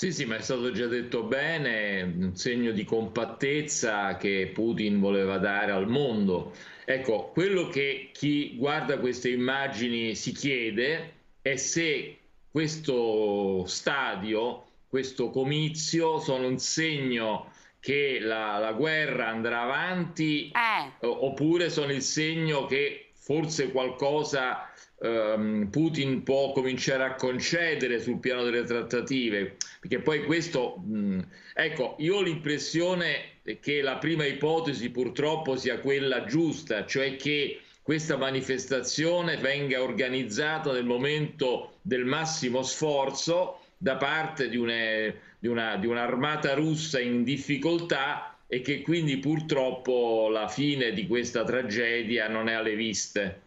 Sì, sì, ma è stato già detto bene, un segno di compattezza che Putin voleva dare al mondo. Ecco, quello che chi guarda queste immagini si chiede è se questo stadio, questo comizio sono un segno che la, la guerra andrà avanti eh. oppure sono il segno che forse qualcosa ehm, Putin può cominciare a concedere sul piano delle trattative, perché poi questo, mh, mm, ecco, io ho l'impressione che la prima ipotesi purtroppo sia quella giusta, cioè che questa manifestazione venga organizzata nel momento del massimo sforzo da parte di un'armata una, russa in difficoltà e che quindi purtroppo la fine di questa tragedia non è alle viste.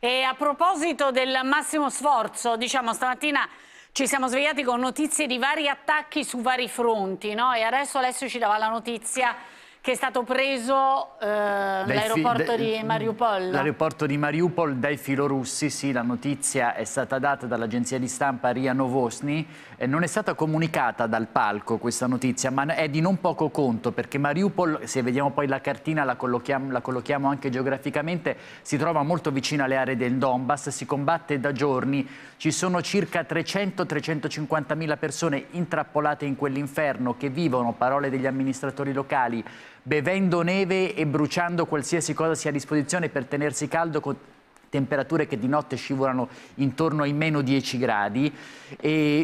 E a proposito del massimo sforzo, diciamo stamattina ci siamo svegliati con notizie di vari attacchi su vari fronti, no? E adesso Alessio ci dava la notizia che è stato preso eh, l'aeroporto di Mariupol. L'aeroporto di Mariupol dai filorussi, sì, la notizia è stata data dall'agenzia di stampa Ria Novosny, Eh, non è stata comunicata dal palco questa notizia, ma è di non poco conto, perché Mariupol, se vediamo poi la cartina, la collochiamo, la collochiamo anche geograficamente, si trova molto vicino alle aree del Donbass, si combatte da giorni, ci sono circa 300-350 mila persone intrappolate in quell'inferno che vivono, parole degli amministratori locali, bevendo neve e bruciando qualsiasi cosa sia a disposizione per tenersi caldo con temperature che di notte scivolano intorno ai meno 10 gradi. E